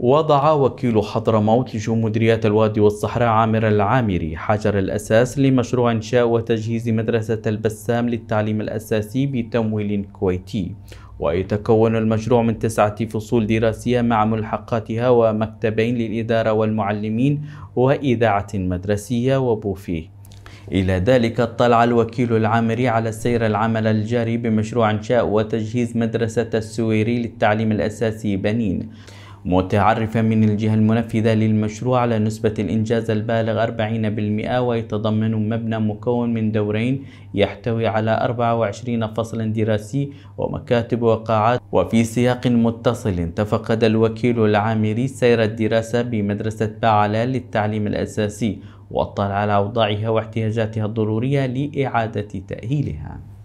وضع وكيل حضرموت لجوء الوادي والصحراء عامر العامري حجر الأساس لمشروع إنشاء وتجهيز مدرسة البسام للتعليم الأساسي بتمويل كويتي ويتكون المشروع من تسعة فصول دراسية مع ملحقاتها ومكتبين للإدارة والمعلمين وإذاعة مدرسية وبوفيه إلى ذلك اطلع الوكيل العامري على سير العمل الجاري بمشروع إنشاء وتجهيز مدرسة السويري للتعليم الأساسي بنين متعرفا من الجهة المنفذة للمشروع على نسبة الإنجاز البالغ 40% ويتضمن مبنى مكون من دورين يحتوي على 24 فصلا دراسي ومكاتب وقاعات وفي سياق متصل تفقد الوكيل العامري سير الدراسة بمدرسة باعلى للتعليم الأساسي واطلع على أوضاعها واحتياجاتها الضرورية لإعادة تأهيلها